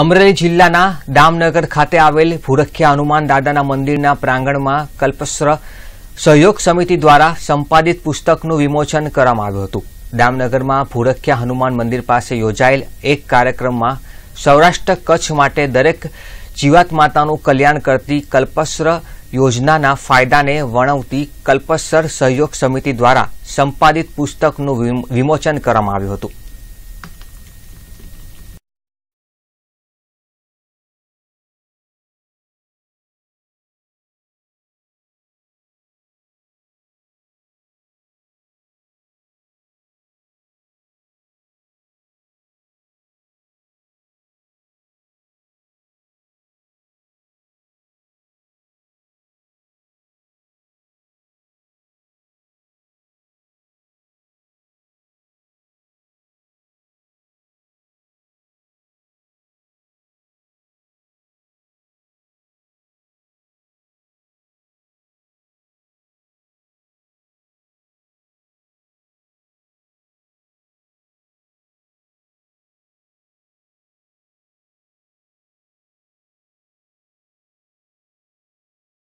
અમરેલી જિલ્લાના દામનગર ખાતે આવેલ ભૂરખ્યા હનુમાન દાદાના મંદિરના પ્રાંગણમાં કલ્પસ્ત્ર સહયોગ સમિતિ દ્વારા સંપાદિત પુસ્તકનું વિમોચન કરવામાં આવ્યું હતું દામનગરમાં ભૂરખ્યા હનુમાન મંદિર પાસે યોજાયેલ એક કાર્યક્રમમાં સૌરાષ્ટ્ર કચ્છ માટે દરેક જીવાત માતાનું કલ્યાણ કરતી કલ્પસ્ત્ર યોજનાના ફાયદાને વર્ણવતી કલ્પસર સહયોગ સમિતિ દ્વારા સંપાદિત પુસ્તકનું વિમોચન કરવામાં આવ્યું હતું